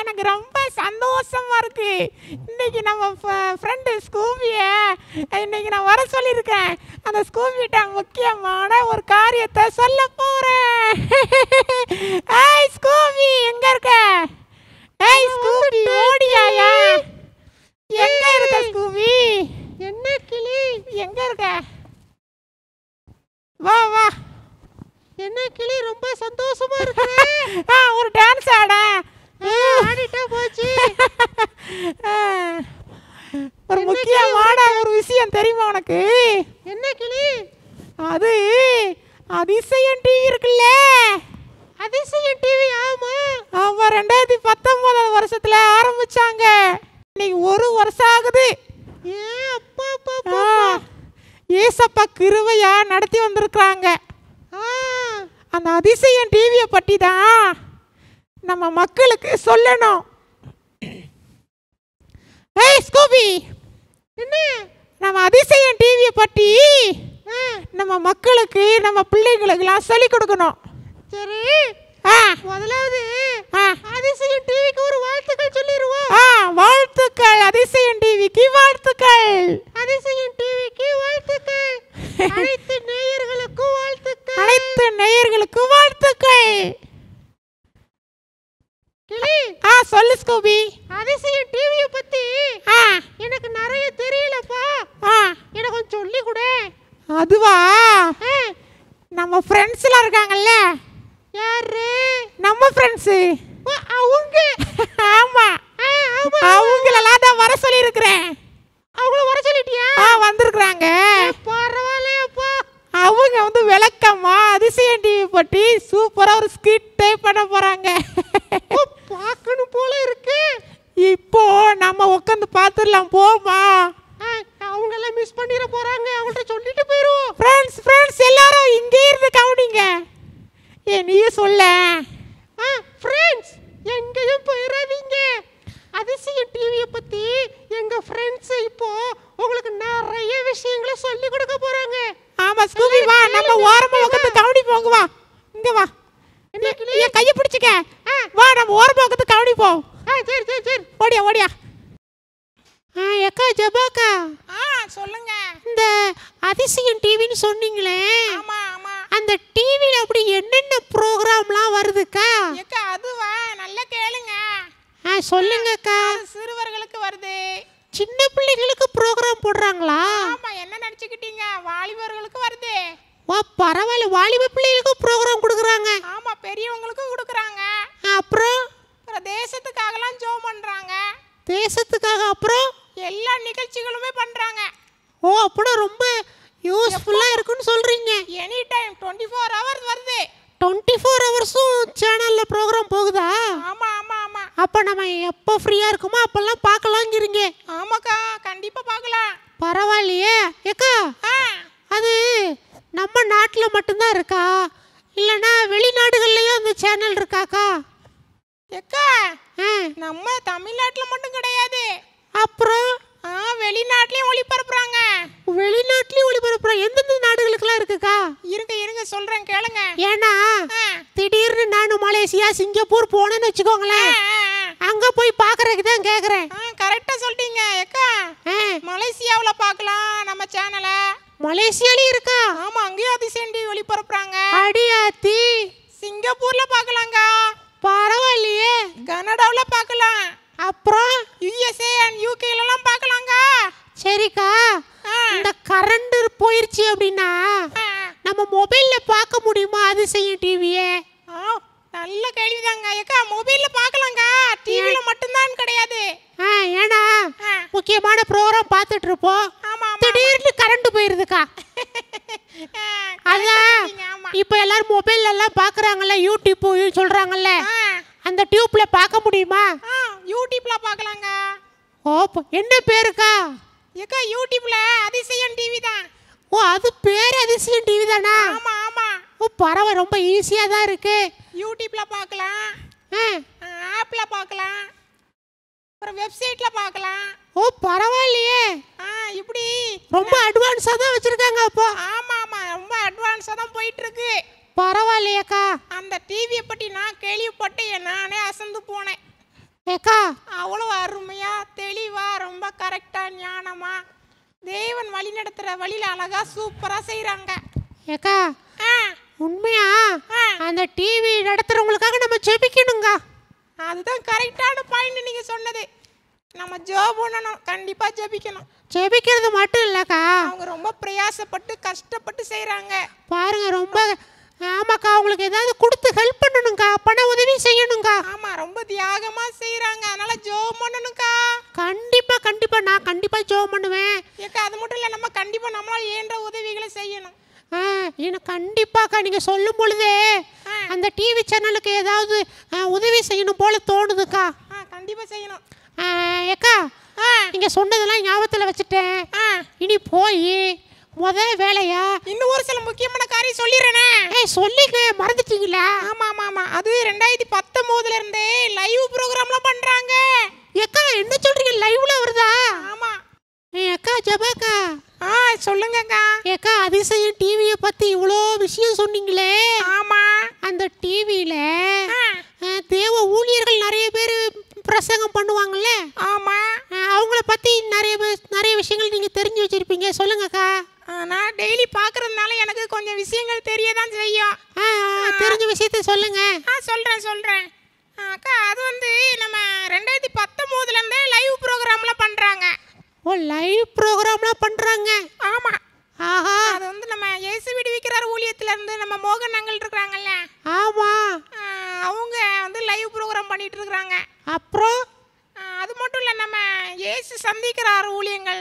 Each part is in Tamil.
எனக்கு ரொம்ப சந்தோஷமா இருக்கு இன்னைக்கு நம்ம ஃப்ரெண்டு ஸ்கூபியை இன்னைக்கு நான் வர சொல்லியிருக்கேன் அந்த ஸ்கூபிட்ட முக்கியமான ஒரு காரியத்தை சொல்ல போறேன் ஏய் ஸ்கூபி எங்க இருக்க ஏய் ஸ்கூபி ஓடியாயா எங்க இருக்க ஸ்கூபி என்ன கிளி எங்க இருக்க வா வா என்ன கிளி ரொம்ப சந்தோஷமா இருக்கு ஒரு டான்ஸ் ஆட ஆடிட்டா போச்சு ஒரு முக்கியமான ஒரு விஷயம் தெரியுமா உனக்கு என்ன கிளி அது அதிசயம் டிவி இருக்குல்ல அதிசயம் டிவி ஆமா ஆமா ரெண்டாயிரத்தி பத்தொன்பதாவது வருஷத்துல ஆரம்பிச்சாங்க இன்னைக்கு ஒரு வருஷம் ஆகுது ஏ அப்பா அப்பா ஏசப்பா கிருவையா நடத்தி வந்திருக்கிறாங்க ஆ அந்த அதிசயம் டிவியை பற்றி தான் நம்ம மக்களுக்கு சொல்லணும் ஏய் ஸ்கூபி என்ன நம்ம அதிசயம் டிவியை பற்றி நம்ம மக்களுக்கு நம்ம பிள்ளைங்களுக்கெல்லாம் சொல்லிக் கொடுக்கணும் சரி ஆ முதலாவது ஆ பட்டி சூப்பரா ஒரு ஸ்கிட் டைப் பண்ண போறாங்க பார்க்கணும் போல இருக்கு இப்போ நம்ம உட்காந்து பார்த்துடலாம் போமா அவங்க எல்லாம் மிஸ் பண்ணிட போறாங்க அவங்கள்ட்ட சொல்லிட்டு போயிடுவோம் ஃப்ரெண்ட்ஸ் ஃப்ரெண்ட்ஸ் எல்லாரும் இங்கே இருந்து கவனிங்க ஏ நீ சொல்ல ஆ ஃப்ரெண்ட்ஸ் எங்கேயும் போயிடாதீங்க அதிசயம் டிவியை பற்றி எங்கள் ஃப்ரெண்ட்ஸ் இப்போ உங்களுக்கு நிறைய விஷயங்களை சொல்லி கொடுக்க போகிறாங்க ஆமாம் ஸ்கூபி வா நம்ம ஓரமாக உட்காந்து போங்க வா இங்கே வா என்ன கையை பிடிச்சிக்க வா நம்ம ஓரமாக உட்காந்து கவனிப்போம் ஆ சரி சரி சரி ஓடியா ஓடியா ஆ அக்கா ஜபாக்கா ஆ சொல்லுங்க இந்த அதிசயம் டிவின்னு சொன்னீங்களே ஆமா ஆமா அந்த டிவில அப்படி என்னென்ன ப்ரோகிராம்லாம் வருதுக்கா அக்கா அதுவா நல்லா கேளுங்க ஆ சொல்லுங்கக்கா சிறுவர்களுக்கு வருது சின்ன பிள்ளைகளுக்கு ப்ரோகிராம் போடுறாங்களா ஆமா என்ன நினைச்சுக்கிட்டீங்க வாலிபர்களுக்கு வருது வா பரவாயில்ல வாலிப பிள்ளைகளுக்கும் ப்ரோக்ராம் கொடுக்குறாங்க ஆமா பெரியவங்களுக்கும் கொடுக்குறாங்க அப்புறம் அப்புறம் தேசத்துக்காகலாம் ஜோ பண்றாங்க தேசத்துக்காக அப்புறம் எல்லா நிகழ்ச்சிகளுமே பண்றாங்க ஓ அப்படி ரொம்ப யூஸ்ஃபுல்லா இருக்குன்னு சொல்றீங்க எனி டைம் 24 ஹவர்ஸ் வருது 24 ஹவர்ஸும் சேனல்ல ப்ரோக்ராம் போகுதா ஆமா ஆமா ஆமா அப்ப நம்ம எப்போ ஃப்ரீயா இருக்குமோ அப்போல்லாம் பார்க்கலாங்கிறீங்க ஆமாக்கா கண்டிப்பா பார்க்கலாம் பரவாயில்லையே ஏக்கா அது நம்ம நாட்டில் மட்டும்தான் இருக்கா இல்லைன்னா வெளிநாடுகள்லையும் அந்த சேனல் இருக்காக்கா எக்கா நம்ம தமிழ்நாட்டில் மட்டும் கிடையாது அப்புறம் ஆ வெளிநாட்டிலையும் ஒளிபரப்புறாங்க வெளிநாட்டிலையும் ஒளிபரப்புறாங்க எந்தெந்த நாடுகளுக்குலாம் இருக்குக்கா இருங்க இருங்க சொல்கிறேன் கேளுங்க ஏன்னா திடீர்னு நானும் மலேசியா சிங்கப்பூர் போனேன்னு வச்சுக்கோங்களேன் அங்க போய் பாக்குறதுக்கு தான் கேக்குறேன் கரெக்டா சொல்லிட்டீங்க எக்கா மலேசியாவில் பார்க்கலாம் நம்ம சேனலை மலேசியாலே இருக்கா ஆமா அங்கேயும் அதிசயண்டி ஒளிபரப்புறாங்க அடியாத்தி சிங்கப்பூர்ல பார்க்கலாங்க பரவாயில்லையே கனடாவில் பார்க்கலாம் அப்புறம் யுஎஸ்ஏ அண்ட் யூகேலலாம் பார்க்கலாங்க சரிக்கா இந்த கரண்ட் போயிருச்சு அப்படின்னா நம்ம மொபைல்ல பார்க்க முடியுமா அது செய்யும் டிவியை நல்ல கேள்விதாங்க ஏக்கா மொபைல்ல பார்க்கலாங்க டிவில மட்டும்தான் கிடையாது ஏன்னா முக்கியமான ப்ரோக்ராம் பார்த்துட்டு இருப்போம் திடீர்னு கரண்ட் போயிருதுக்கா அதான் இப்போ எல்லாரும் மொபைல்ல எல்லாம் பாக்குறாங்கல்ல யூடியூப் சொல்றாங்கல்ல அந்த டியூப்ல பார்க்க முடியுமா யூடியூப்ல பார்க்கலாங்க ஓ என்ன பேருக்கா ஏக்கா யூடியூப்ல அதிசயம் டிவி தான் ஓ அது பேர் அதிசயம் டிவி தானா ஆமா ஆமா ஓ பரவ ரொம்ப ஈஸியா தான் இருக்கு யூடியூப்ல பார்க்கலாம் ஆப்ல பார்க்கலாம் அப்புறம் வெப்சைட்ல பார்க்கலாம் ஓ பரவாயில்லையே ஆ இப்படி ரொம்ப அட்வான்ஸா தான் வச்சிருக்காங்க அப்போ ஆமா ஆமா ரொம்ப அட்வான்ஸா தான் போயிட்டு இருக்கு பரவாயில்லையேக்கா அந்த டிவியை பத்தி நான் கேள்விப்பட்டு நானே அசந்து போனேன் ஏக்கா அவ்வளோ அருமையா தெளிவா ரொம்ப கரெக்டா ஞானமா தேவன் வழி நடத்துற வழியில அழகா சூப்பரா செய்யறாங்க ஏக்கா உண்மையா அந்த டிவி நடத்துறவங்களுக்காக நம்ம செபிக்கணுங்க அதுதான் கரெக்டான பாயிண்ட் நீங்கள் சொன்னது நம்ம ஜோபணும் கண்டிப்பாக ஜெபிக்கணும் ஜெபிக்கிறது மட்டும் இல்லைக்கா அவங்க ரொம்ப பிரயாசப்பட்டு கஷ்டப்பட்டு செய்கிறாங்க பாருங்க ரொம்ப ஆமாக்கா அவங்களுக்கு ஏதாவது கொடுத்து ஹெல்ப் பண்ணணும்க்கா பண உதவி செய்யணும்க்கா ஆமாம் ரொம்ப தியாகமாக செய்கிறாங்க அதனால ஜோ பண்ணணும்க்கா கண்டிப்பாக கண்டிப்பாக நான் கண்டிப்பாக ஜோ பண்ணுவேன் ஏக்கா அது மட்டும் இல்லை நம்ம கண்டிப்பாக நம்மளால் ஏன்ற உதவிகளை செய்யணும் ஆ எனக்கு கண்டிப்பாக்கா நீங்கள் சொல்லும் பொழுதே அந்த டிவி சேனலுக்கு ஏதாவது உதவி செய்யணும் போல தோணுதுக்கா கண்டிப்பாக செய்யணும் ஏக்கா நீங்கள் சொன்னதெல்லாம் ஞாபகத்தில் வச்சுட்டேன் இனி போய் முதல் வேலையா இன்னும் ஒரு சில முக்கியமான காரியம் சொல்லிடுறேனே ஏய் சொல்லிங்க மறந்துட்டீங்களா ஆமா ஆமா ஆமா அது ரெண்டாயிரத்தி பத்தொம்போதுல இருந்தே லைவ் ப்ரோக்ராம்லாம் பண்றாங்க ஏக்கா என்ன சொல்றீங்க லைவ்ல வருதா ஆமா ஏக்கா ஜபாக்கா ஆ சொல்லுங்கக்கா ஏக்கா அதிசயம் டிவியை பத்தி இவ்வளோ விஷயம் சொன்னீங்களே ஆமா அந்த டிவியில் தேவ ஊழியர்கள் நிறைய பேர் பிரசங்கம் பண்ணுவாங்கல்ல இயேசு சந்திக்கிறார் ஊழியங்கள்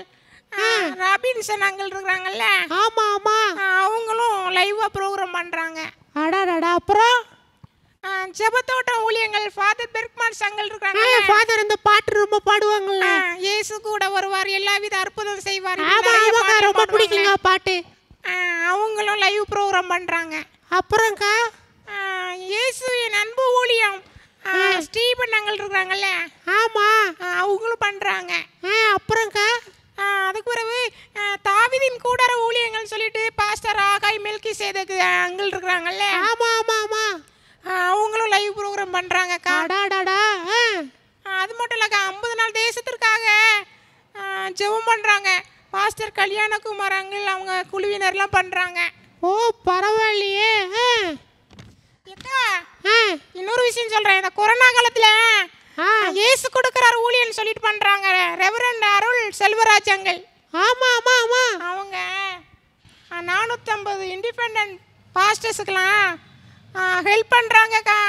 ராபின்சன் அங்கிள் இருக்கிறாங்கல்ல ஆமா ஆமா அவங்களும் லைவா ப்ரோக்ராம் பண்றாங்க அடாடா அப்புறம் ஜெபத்தோட்டம் ஊழியங்கள் ஃபாதர் பெர்க்மான் சங்கல் இருக்காங்க ஃபாதர் இந்த பாட்டு ரொம்ப பாடுவாங்கல்ல இயேசு கூட வருவார் எல்லாவித அற்புதம் செய்வார் ஆமா ஆமாக்கா ரொம்ப பிடிக்குங்க பாட்டு அவங்களும் லைவ் ப்ரோக்ராம் பண்றாங்க அப்புறம்க்கா இயேசுவின் அன்பு ஊழியம் ஸ்டீபன் அங்கிள் இருக்கிறாங்கல்ல ஆமாம் அவங்களும் பண்ணுறாங்க அப்புறம்க்கா அதுக்கு பிறகு தாவிதின் கூடார ஊழியங்கள் சொல்லிட்டு பாஸ்டர் ஆகாய் மில்கி சேதக்கு அங்கிள் இருக்கிறாங்கல்ல ஆமாம் ஆமாம் ஆமாம் அவங்களும் லைவ் ப்ரோக்ராம் பண்ணுறாங்க காடாடாடா அது மட்டும் இல்லைக்கா ஐம்பது நாள் தேசத்திற்காக ஜெபம் பண்ணுறாங்க பாஸ்டர் கல்யாணகுமார் அங்கிள் அவங்க குழுவினர்லாம் பண்ணுறாங்க ஓ பரவாயில்லையே அக்கா இன்னொரு விஷயம் சொல்றேன் இந்த கொரோனா காலத்துல இயேசு கொடுக்கிறார் ஊழியன் சொல்லிட்டு பண்றாங்க ரெவரண்ட் அருள் செல்வராஜ் அங்கல் ஆமா ஆமா ஆமா அவங்க நானூற்றம்பது இண்டிபெண்ட் பாஸ்டர்ஸுக்கெல்லாம் ஹெல்ப் பண்ணுறாங்கக்கா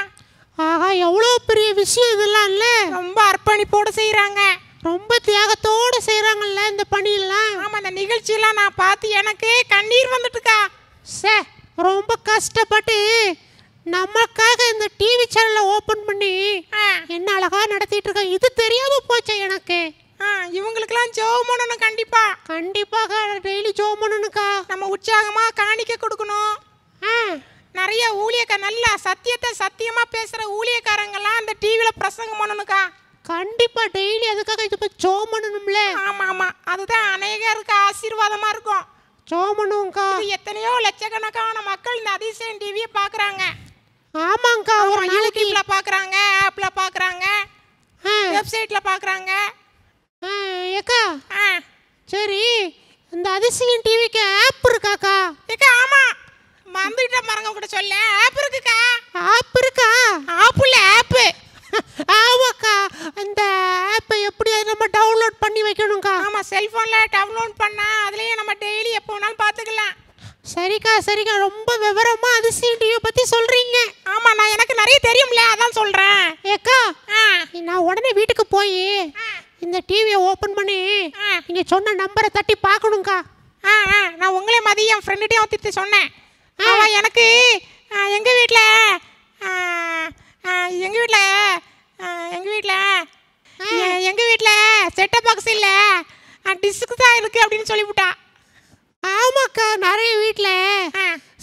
ஆஹா எவ்வளோ பெரிய விஷயம் இதெல்லாம் இல்லை ரொம்ப அர்ப்பணிப்போடு செய்கிறாங்க ரொம்ப தியாகத்தோடு செய்கிறாங்கல்ல இந்த பணியெல்லாம் ஆமாம் அந்த நிகழ்ச்சியெல்லாம் நான் பார்த்து எனக்கு கண்ணீர் வந்துட்டுக்கா சே ரொம்ப கஷ்டப்பட்டு நமக்காக இந்த டிவி சேனலை ஓப்பன் பண்ணி என்ன அழகா நடத்திட்டு இருக்க இது தெரியாம போச்சு எனக்கு இவங்களுக்கெல்லாம் ஜோம் பண்ணணும் கண்டிப்பா கண்டிப்பாக டெய்லி ஜோம் பண்ணணுக்கா நம்ம உற்சாகமா காணிக்க கொடுக்கணும் நிறைய ஊழியக்கா நல்லா சத்தியத்தை சத்தியமா பேசுற ஊழியக்காரங்கெல்லாம் அந்த டிவியில பிரசங்கம் பண்ணணுக்கா கண்டிப்பா டெய்லி அதுக்காக இது போய் ஜோம் பண்ணணும்ல ஆமா ஆமா அதுதான் அநேகருக்கு ஆசீர்வாதமா இருக்கும் ஜோம் பண்ணுவோம்க்கா எத்தனையோ லட்சக்கணக்கான மக்கள் இந்த அதிசயம் டிவியை பார்க்குறாங்க ஆமாங்கக்கா ஒரு நாளைக்கு இவ்வளோ பார்க்குறாங்க ஆப்பில் பார்க்குறாங்க வெப்சைட்டில் பார்க்குறாங்க ஏக்கா ஆ சரி இந்த அதிசயம் டிவிக்கு ஆப் இருக்காக்கா ஏக்கா ஆமாம் மறந்துகிட்ட மறங்க கூட சொல்ல ஆப் இருக்குக்கா ஆப் இருக்கா ஆப்பில் ஆப்பு ஆமாக்கா அந்த எப்படி எப்படியாவது நம்ம டவுன்லோட் பண்ணி வைக்கணும்க்கா ஆமாம் செல்ஃபோனில் டவுன்லோட் பண்ணால் அதுலேயே நம்ம டெய்லி எப்போ வேணாலும் பார்த்துக்கலாம் சரிக்கா சரிக்கா ரொம்ப விவரமாக அதிசயம் டிவியை பற்றி சொல்கிறீங்க நிறைய தெரியும்ல அதான் சொல்கிறேன் ஏக்கா நான் உடனே வீட்டுக்கு போய் இந்த டிவியை ஓப்பன் பண்ணி நீங்கள் சொன்ன நம்பரை தட்டி பார்க்கணும்க்கா ஆ ஆ நான் உங்களே மதியம் என் ஃப்ரெண்டுகிட்டையும் திட்டு சொன்னேன் ஆமா எனக்கு எங்கள் வீட்டில் எங்கள் வீட்டில் எங்கள் வீட்டில் எங்கள் வீட்டில் செட்டப் பாக்ஸ் இல்லை டிஸ்க்கு தான் இருக்குது அப்படின்னு சொல்லிவிட்டான் ஆமாக்கா நிறைய வீட்டில்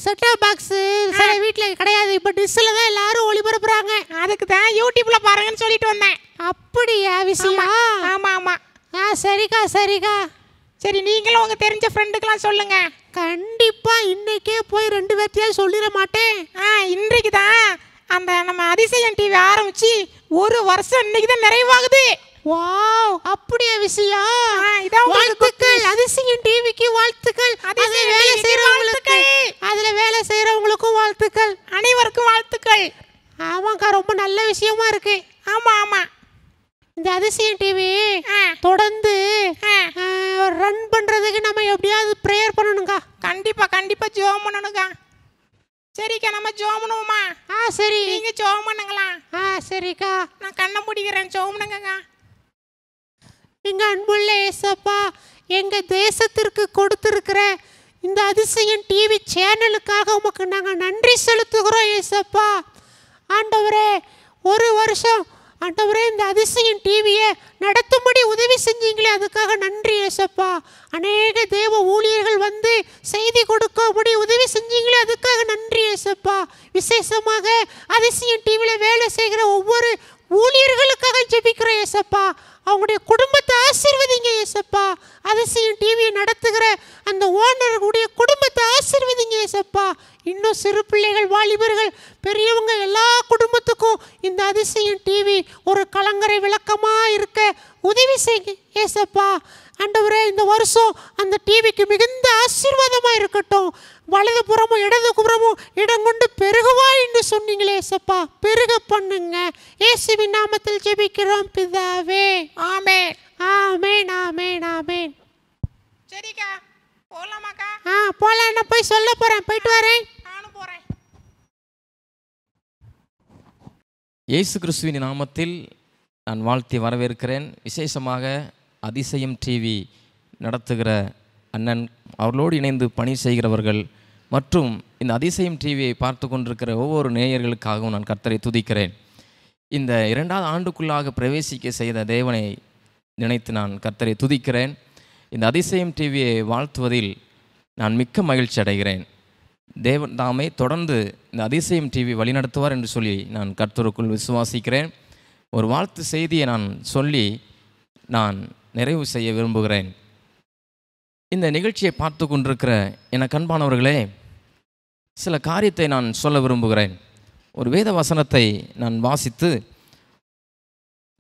செட்டாப் பாக்ஸு சில வீட்டில் கிடையாது இப்போ டிஷ்ஷில் தான் எல்லாரும் ஒளிபரப்புறாங்க அதுக்கு தான் யூடியூப்பில் பாருங்கன்னு சொல்லிட்டு வந்தேன் அப்படியா விஷயமா ஆமாம் ஆமாம் ஆ சரிக்கா சரிக்கா சரி நீங்களும் உங்கள் தெரிஞ்ச ஃப்ரெண்டுக்கெலாம் சொல்லுங்கள் கண்டிப்பாக இன்றைக்கே போய் ரெண்டு பேர்த்தையாக சொல்லிட மாட்டேன் ஆ இன்றைக்கு தான் அந்த நம்ம அதிசயம் டிவி ஆரம்பித்து ஒரு வருஷம் இன்றைக்கி தான் நிறைவாகுது வாவ் அப்படியே விஷயம் இதான் வாழ்த்துக்கள் அதிசயம் டிவிக்கு வாழ்த்துக்கள் அதுல வேலை செய்யறவங்களுக்கு அதுல வேலை செய்யறவங்களுக்கும் வாழ்த்துக்கள் அனைவருக்கும் வாழ்த்துக்கள் ஆமாக்கா ரொம்ப நல்ல விஷயமா இருக்கு ஆமா ஆமா இந்த அதிசயம் டிவி தொடர்ந்து ரன் பண்றதுக்கு நம்ம எப்படியாவது ப்ரேயர் பண்ணணும்க்கா கண்டிப்பா கண்டிப்பா ஜோம் பண்ணணும்க்கா சரிக்கா நம்ம ஜோம் பண்ணுவோமா ஆ சரி நீங்க ஜோம் பண்ணுங்களா ஆ சரிக்கா நான் கண்ணை முடிக்கிறேன் ஜோம் பண்ணுங்கக்கா எங்கள் அன்புள்ள ஏசப்பா எங்கள் தேசத்திற்கு கொடுத்துருக்கிற இந்த அதிசயம் டிவி சேனலுக்காக உமக்கு நாங்கள் நன்றி செலுத்துகிறோம் ஏசப்பா ஆண்டவரே ஒரு வருஷம் ஆண்டவரே இந்த அதிசயம் டிவியை நடத்தும்படி உதவி செஞ்சீங்களே அதுக்காக நன்றி ஏசப்பா அநேக தேவ ஊழியர்கள் வந்து செய்தி கொடுக்கும்படி உதவி செஞ்சீங்களே அதுக்காக நன்றி ஏசப்பா விசேஷமாக அதிசயம் டிவியில் வேலை செய்கிற ஒவ்வொரு ஊழியர்களுக்காக ஜெபிக்கிற ஏசப்பா அவங்களுடைய குடும்பத்தை ஆசீர்வதிங்க ஏசப்பா அதிசயம் டிவியை நடத்துகிற அந்த ஓனருடைய குடும்பத்தை ஆசீர்வதிங்க ஏசப்பா இன்னும் சிறு பிள்ளைகள் வாலிபர்கள் பெரியவங்க எல்லா குடும்பத்துக்கும் இந்த அதிசயம் டிவி ஒரு கலங்கரை விளக்கமாக இருக்க உதவி செய்யுங்க ஏசப்பா ஆண்டவரே இந்த வருஷம் அந்த டிவிக்கு மிகுந்த ஆசீர்வாதமாக இருக்கட்டும் வலது புறமும் இடது புறமும் இடம் கொண்டு பெருகுவாய் என்று சொன்னீங்களே சப்பா பெருக பண்ணுங்க ஏசுவின் நாமத்தில் ஜெபிக்கிறோம் பிதாவே ஆமேன் ஆமேன் ஆமேன் ஆமேன் சரிக்கா போலாமாக்கா ஆ போலாம் நான் போய் சொல்ல போறேன் போயிட்டு வரேன் நானும் போறேன் இயேசு கிறிஸ்துவின் நாமத்தில் நான் வாழ்த்தி வரவேற்கிறேன் விசேஷமாக அதிசயம் டிவி நடத்துகிற அண்ணன் அவர்களோடு இணைந்து பணி செய்கிறவர்கள் மற்றும் இந்த அதிசயம் டிவியை பார்த்து கொண்டிருக்கிற ஒவ்வொரு நேயர்களுக்காகவும் நான் கர்த்தரை துதிக்கிறேன் இந்த இரண்டாவது ஆண்டுக்குள்ளாக பிரவேசிக்க செய்த தேவனை நினைத்து நான் கர்த்தரை துதிக்கிறேன் இந்த அதிசயம் டிவியை வாழ்த்துவதில் நான் மிக்க மகிழ்ச்சி அடைகிறேன் தேவன் தாமே தொடர்ந்து இந்த அதிசயம் டிவி வழிநடத்துவார் என்று சொல்லி நான் கர்த்தருக்குள் விசுவாசிக்கிறேன் ஒரு வாழ்த்து செய்தியை நான் சொல்லி நான் நிறைவு செய்ய விரும்புகிறேன் இந்த நிகழ்ச்சியை பார்த்து கொண்டிருக்கிற என கண்பானவர்களே சில காரியத்தை நான் சொல்ல விரும்புகிறேன் ஒரு வேத வசனத்தை நான் வாசித்து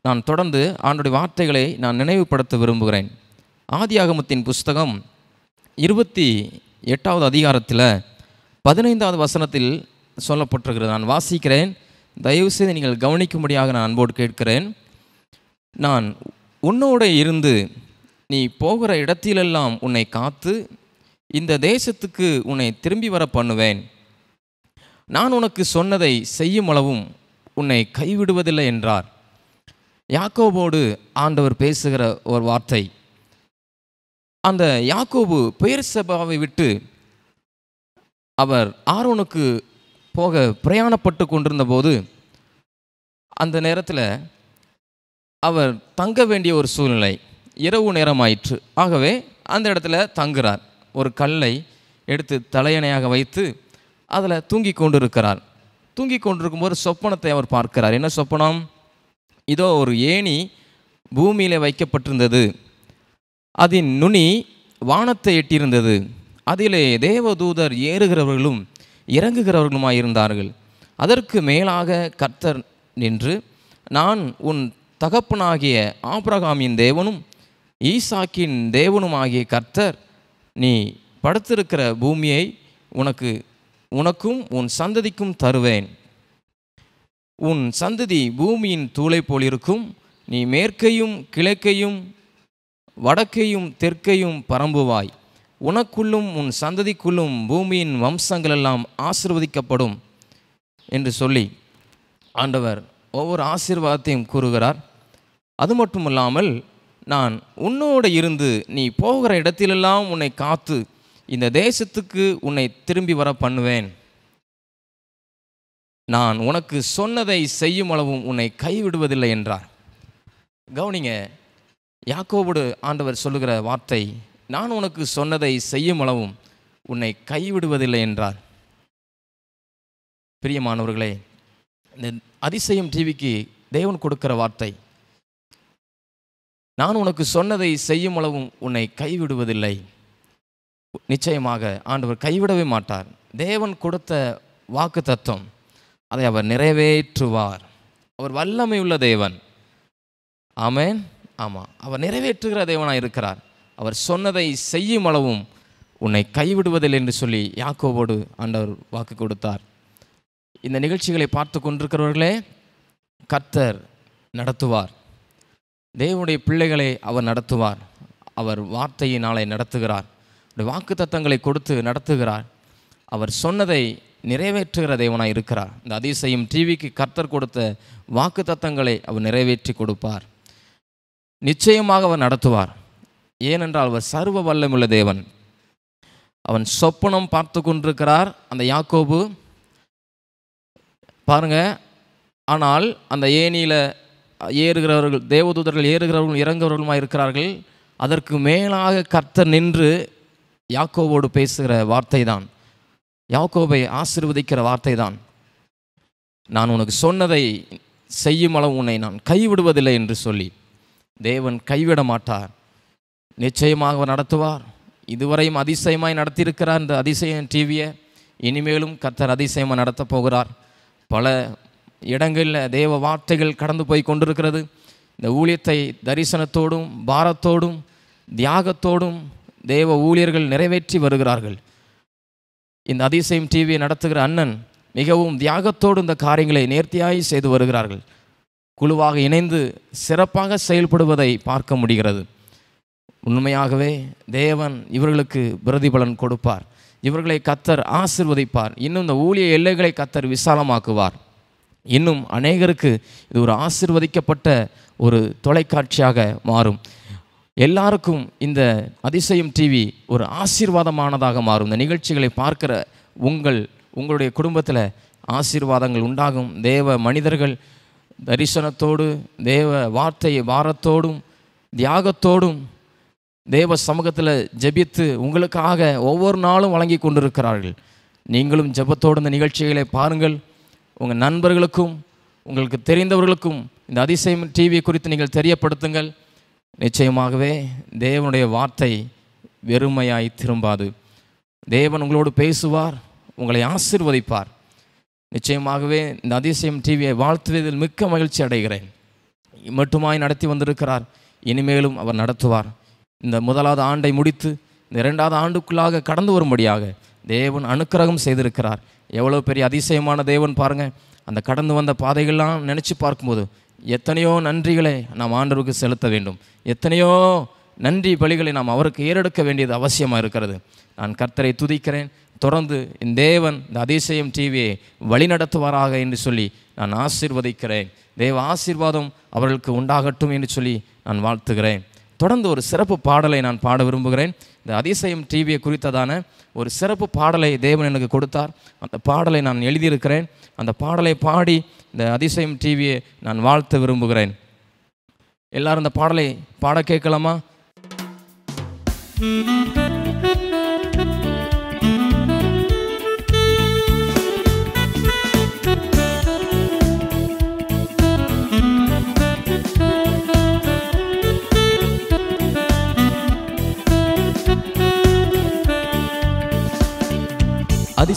நான் தொடர்ந்து ஆண்டுடைய வார்த்தைகளை நான் நினைவுபடுத்த விரும்புகிறேன் ஆதியாகமத்தின் புஸ்தகம் இருபத்தி எட்டாவது அதிகாரத்தில் பதினைந்தாவது வசனத்தில் சொல்லப்பட்டிருக்கிறது நான் வாசிக்கிறேன் தயவுசெய்து நீங்கள் கவனிக்கும்படியாக நான் அன்போடு கேட்கிறேன் நான் உன்னோட இருந்து நீ போகிற இடத்திலெல்லாம் உன்னை காத்து இந்த தேசத்துக்கு உன்னை திரும்பி வர பண்ணுவேன் நான் உனக்கு சொன்னதை செய்யும் அளவும் உன்னை கைவிடுவதில்லை என்றார் யாக்கோபோடு ஆண்டவர் பேசுகிற ஒரு வார்த்தை அந்த யாக்கோபு பெயர் சபாவை விட்டு அவர் ஆரோனுக்கு போக பிரயாணப்பட்டு கொண்டிருந்த போது அந்த நேரத்தில் அவர் தங்க வேண்டிய ஒரு சூழ்நிலை இரவு நேரமாயிற்று ஆகவே அந்த இடத்துல தங்குறார் ஒரு கல்லை எடுத்து தலையணையாக வைத்து அதில் தூங்கி கொண்டிருக்கிறார் தூங்கி போது சொப்பனத்தை அவர் பார்க்கிறார் என்ன சொப்பனம் இதோ ஒரு ஏணி பூமியில் வைக்கப்பட்டிருந்தது அதன் நுனி வானத்தை எட்டியிருந்தது அதிலே தேவதூதர் ஏறுகிறவர்களும் இறங்குகிறவர்களுமாயிருந்தார்கள் அதற்கு மேலாக கர்த்தர் நின்று நான் உன் தகப்பனாகிய ஆப்ரகாமின் தேவனும் ஈசாக்கின் தேவனுமாகிய கர்த்தர் நீ படுத்திருக்கிற பூமியை உனக்கு உனக்கும் உன் சந்ததிக்கும் தருவேன் உன் சந்ததி பூமியின் தூளை போலிருக்கும் நீ மேற்கையும் கிழக்கையும் வடக்கையும் தெற்கையும் பரம்புவாய் உனக்குள்ளும் உன் சந்ததிக்குள்ளும் பூமியின் வம்சங்கள் எல்லாம் ஆசிர்வதிக்கப்படும் என்று சொல்லி ஆண்டவர் ஒவ்வொரு ஆசீர்வாதத்தையும் கூறுகிறார் அது மட்டுமல்லாமல் நான் உன்னோடு இருந்து நீ போகிற இடத்திலெல்லாம் உன்னை காத்து இந்த தேசத்துக்கு உன்னை திரும்பி வர பண்ணுவேன் நான் உனக்கு சொன்னதை செய்யும் அளவும் உன்னை கைவிடுவதில்லை என்றார் கவுனிங்க யாக்கோபுடு ஆண்டவர் சொல்லுகிற வார்த்தை நான் உனக்கு சொன்னதை செய்யும் அளவும் உன்னை கைவிடுவதில்லை என்றார் பிரியமானவர்களே இந்த அதிசயம் டிவிக்கு தேவன் கொடுக்கிற வார்த்தை நான் உனக்கு சொன்னதை செய்யும் அளவும் உன்னை கைவிடுவதில்லை நிச்சயமாக ஆண்டவர் கைவிடவே மாட்டார் தேவன் கொடுத்த வாக்கு தத்துவம் அதை அவர் நிறைவேற்றுவார் அவர் வல்லமை உள்ள தேவன் ஆமேன் ஆமாம் அவர் நிறைவேற்றுகிற தேவனாக இருக்கிறார் அவர் சொன்னதை செய்யும் அளவும் உன்னை கைவிடுவதில்லை என்று சொல்லி யாக்கோவோடு ஆண்டவர் வாக்கு கொடுத்தார் இந்த நிகழ்ச்சிகளை பார்த்து கொண்டிருக்கிறவர்களே கர்த்தர் நடத்துவார் தேவனுடைய பிள்ளைகளை அவர் நடத்துவார் அவர் வார்த்தையினாலே நடத்துகிறார் வாக்கு தத்தங்களை கொடுத்து நடத்துகிறார் அவர் சொன்னதை நிறைவேற்றுகிற தேவனாக இருக்கிறார் இந்த அதிசயம் டிவிக்கு கர்த்தர் கொடுத்த வாக்கு தத்தங்களை அவர் நிறைவேற்றி கொடுப்பார் நிச்சயமாக அவர் நடத்துவார் ஏனென்றால் அவர் சர்வ வல்லமுள்ள தேவன் அவன் சொப்பனம் பார்த்து கொண்டிருக்கிறார் அந்த யாக்கோபு பாருங்க ஆனால் அந்த ஏனியில் ஏறுகிறவர்கள் தேவதூதர்கள் ஏறுகிறவர்கள் இறங்குகிறவர்களுமாக இருக்கிறார்கள் அதற்கு மேலாக கர்த்தர் நின்று யாக்கோவோடு பேசுகிற வார்த்தை தான் யாக்கோவை ஆசிர்வதிக்கிற வார்த்தை தான் நான் உனக்கு சொன்னதை செய்யும் அளவு உன்னை நான் கைவிடுவதில்லை என்று சொல்லி தேவன் கைவிட மாட்டார் நிச்சயமாக அவர் நடத்துவார் இதுவரையும் அதிசயமாய் நடத்தியிருக்கிறார் இந்த அதிசயம் டிவியை இனிமேலும் கர்த்தர் அதிசயமாக நடத்தப் போகிறார் பல இடங்களில் தேவ வார்த்தைகள் கடந்து போய் கொண்டிருக்கிறது இந்த ஊழியத்தை தரிசனத்தோடும் பாரத்தோடும் தியாகத்தோடும் தேவ ஊழியர்கள் நிறைவேற்றி வருகிறார்கள் இந்த அதிசயம் டிவியை நடத்துகிற அண்ணன் மிகவும் தியாகத்தோடு இந்த காரியங்களை நேர்த்தியாய் செய்து வருகிறார்கள் குழுவாக இணைந்து சிறப்பாக செயல்படுவதை பார்க்க முடிகிறது உண்மையாகவே தேவன் இவர்களுக்கு பிரதிபலன் கொடுப்பார் இவர்களை கத்தர் ஆசிர்வதிப்பார் இன்னும் இந்த ஊழிய எல்லைகளை கத்தர் விசாலமாக்குவார் இன்னும் அநேகருக்கு இது ஒரு ஆசிர்வதிக்கப்பட்ட ஒரு தொலைக்காட்சியாக மாறும் எல்லாருக்கும் இந்த அதிசயம் டிவி ஒரு ஆசீர்வாதமானதாக மாறும் இந்த நிகழ்ச்சிகளை பார்க்கிற உங்கள் உங்களுடைய குடும்பத்தில் ஆசீர்வாதங்கள் உண்டாகும் தேவ மனிதர்கள் தரிசனத்தோடு தேவ வார்த்தை வாரத்தோடும் தியாகத்தோடும் தேவ சமூகத்தில் ஜெபித்து உங்களுக்காக ஒவ்வொரு நாளும் வழங்கி கொண்டிருக்கிறார்கள் நீங்களும் ஜெபத்தோடு இந்த நிகழ்ச்சிகளை பாருங்கள் உங்கள் நண்பர்களுக்கும் உங்களுக்கு தெரிந்தவர்களுக்கும் இந்த அதிசயம் டிவி குறித்து நீங்கள் தெரியப்படுத்துங்கள் நிச்சயமாகவே தேவனுடைய வார்த்தை வெறுமையாய் திரும்பாது தேவன் உங்களோடு பேசுவார் உங்களை ஆசிர்வதிப்பார் நிச்சயமாகவே இந்த அதிசயம் டிவியை வாழ்த்துவதில் மிக்க மகிழ்ச்சி அடைகிறேன் மட்டுமாய் நடத்தி வந்திருக்கிறார் இனிமேலும் அவர் நடத்துவார் இந்த முதலாவது ஆண்டை முடித்து இந்த இரண்டாவது ஆண்டுக்குள்ளாக கடந்து வரும்படியாக தேவன் அனுக்கிரகம் செய்திருக்கிறார் எவ்வளோ பெரிய அதிசயமான தேவன் பாருங்கள் அந்த கடந்து வந்த பாதைகள்லாம் நினச்சி பார்க்கும்போது எத்தனையோ நன்றிகளை நாம் ஆண்டவருக்கு செலுத்த வேண்டும் எத்தனையோ நன்றி பலிகளை நாம் அவருக்கு ஏறெடுக்க வேண்டியது அவசியமாக இருக்கிறது நான் கர்த்தரை துதிக்கிறேன் தொடர்ந்து இந்த தேவன் இந்த அதிசயம் டிவியை வழிநடத்துவாராக என்று சொல்லி நான் ஆசீர்வதிக்கிறேன் தேவ ஆசீர்வாதம் அவர்களுக்கு உண்டாகட்டும் என்று சொல்லி நான் வாழ்த்துகிறேன் தொடர்ந்து ஒரு சிறப்பு பாடலை நான் பாட விரும்புகிறேன் இந்த அதிசயம் டிவியை குறித்ததான ஒரு சிறப்பு பாடலை தேவன் எனக்கு கொடுத்தார் அந்த பாடலை நான் எழுதியிருக்கிறேன் அந்த பாடலை பாடி இந்த அதிசயம் டிவியை நான் வாழ்த்த விரும்புகிறேன் எல்லாரும் இந்த பாடலை பாட கேட்கலாமா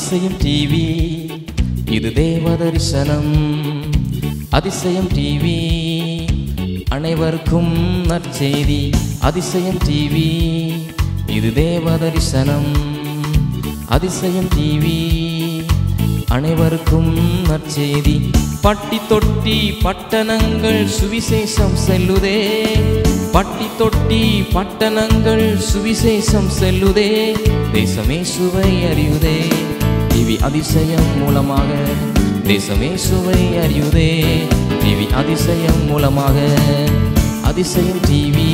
அதிசயம் டிவி இது தேவ தரிசனம் அதிசயம் டிவி அனைவருக்கும் நற்செய்தி அதிசயம் டிவி இது தேவ தரிசனம் அதிசயம் டிவி அனைவருக்கும் நற்செய்தி பட்டி தொட்டி பட்டணங்கள் சுவிசேஷம் செல்லுதே பட்டி தொட்டி பட்டணங்கள் சுவிசேஷம் செல்லுதே தேசமே சுவை அறிவுதே திவி அதிசயம் மூலமாக தேசமே சுவை அறியுதே டிவி அதிசயம் மூலமாக அதிசயம் டிவி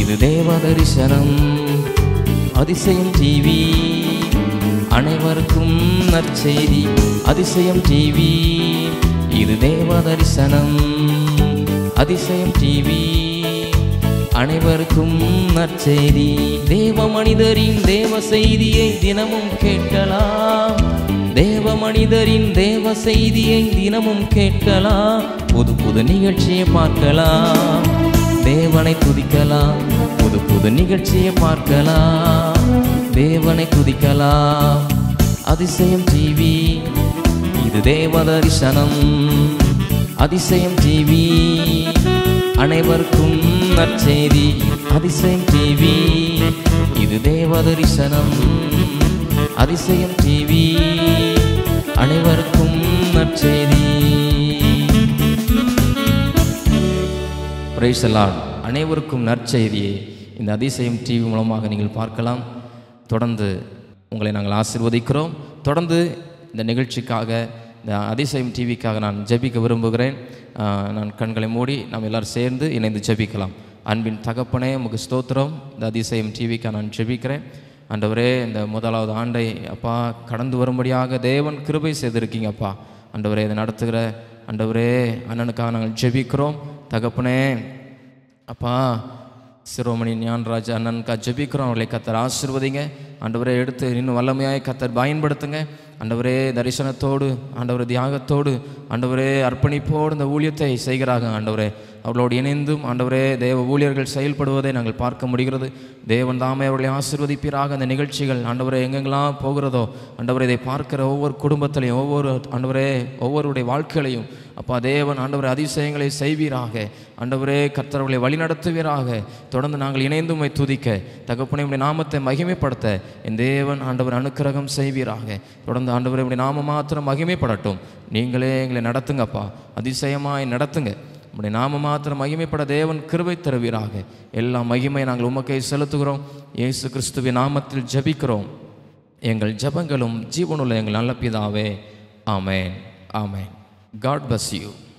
இது தேவ தரிசனம் அதிசயம் டிவி அனைவருக்கும் நற்செய்தி அதிசயம் டிவி இது தேவ தரிசனம் அதிசயம் டிவி அனைவருக்கும் நற்செய்தி தேவ மனிதரின் தேவ செய்தியை தினமும் கேட்கலாம் தேவ மனிதரின் தேவ செய்தியை தினமும் கேட்கலாம் புது புது நிகழ்ச்சியை பார்க்கலாம் தேவனை துதிக்கலாம் புது புது நிகழ்ச்சியை பார்க்கலாம் தேவனை துதிக்கலாம் அதிசயம் ஜீவி இது தேவ தரிசனம் அதிசயம் ஜீவி அனைவருக்கும் நற்செய்தி அதிசயம் டிவி இது தரிசனம் அதிசயம் டிவி அனைவருக்கும் நற்செய்தி பிரேசலால் அனைவருக்கும் நற்செய்தியை இந்த அதிசயம் டிவி மூலமாக நீங்கள் பார்க்கலாம் தொடர்ந்து உங்களை நாங்கள் ஆசிர்வதிக்கிறோம் தொடர்ந்து இந்த நிகழ்ச்சிக்காக இந்த அதிசயம் டிவிக்காக நான் ஜபிக்க விரும்புகிறேன் நான் கண்களை மூடி நாம் எல்லோரும் சேர்ந்து இணைந்து ஜபிக்கலாம் அன்பின் தகப்பனே உமக்கு ஸ்தோத்திரம் இந்த அதிசயம் டிவிக்காக நான் ஜபிக்கிறேன் அண்டவரே இந்த முதலாவது ஆண்டை அப்பா கடந்து வரும்படியாக தேவன் கிருபை செய்திருக்கீங்க அப்பா அண்டவரே இதை நடத்துகிற அண்டவரே அண்ணனுக்காக நாங்கள் ஜெபிக்கிறோம் தகப்பனே அப்பா சிரோமணி ஞான்ராஜ் அண்ணன் கா ஜபிக்கிறோம் அவர்களை கத்தர் ஆசிர்வதிங்க ஆண்டவரே எடுத்து இன்னும் வல்லமையாக கத்தர் பயன்படுத்துங்க ஆண்டவரே தரிசனத்தோடு ஆண்டவர் தியாகத்தோடு ஆண்டவரே அர்ப்பணிப்போடு இந்த ஊழியத்தை செய்கிறாங்க ஆண்டவரே அவர்களோடு இணைந்தும் ஆண்டவரே தேவ ஊழியர்கள் செயல்படுவதை நாங்கள் பார்க்க முடிகிறது தேவன் தாமே அவர்களை ஆசிர்வதிப்பீராக அந்த நிகழ்ச்சிகள் ஆண்டவரே எங்கெங்கெல்லாம் போகிறதோ ஆண்டவரை இதை பார்க்கிற ஒவ்வொரு குடும்பத்திலையும் ஒவ்வொரு ஆண்டவரே ஒவ்வொருடைய வாழ்க்கையிலையும் அப்பா தேவன் ஆண்டவர் அதிசயங்களை செய்வீராக ஆண்டவரே கர்த்தர்களை வழிநடத்துவீராக தொடர்ந்து நாங்கள் இணைந்து உண்மை துதிக்க தகப்பனை உடைய நாமத்தை மகிமைப்படுத்த என் தேவன் ஆண்டவர் அனுக்கிரகம் செய்வீராக தொடர்ந்து ஆண்டவரை உடைய நாம மாத்திரம் மகிமைப்படட்டும் நீங்களே எங்களை நடத்துங்கப்பா அதிசயமாய் நடத்துங்க உடைய நாம மாத்திரம் மகிமைப்பட தேவன் கிருபை தருவீராக எல்லா மகிமை நாங்கள் உமக்கை செலுத்துகிறோம் இயேசு கிறிஸ்துவின் நாமத்தில் ஜபிக்கிறோம் எங்கள் ஜபங்களும் ஜீவனுள்ள எங்கள் நல்ல பிதாவே ஆமேன் ஆமேன் God bless you.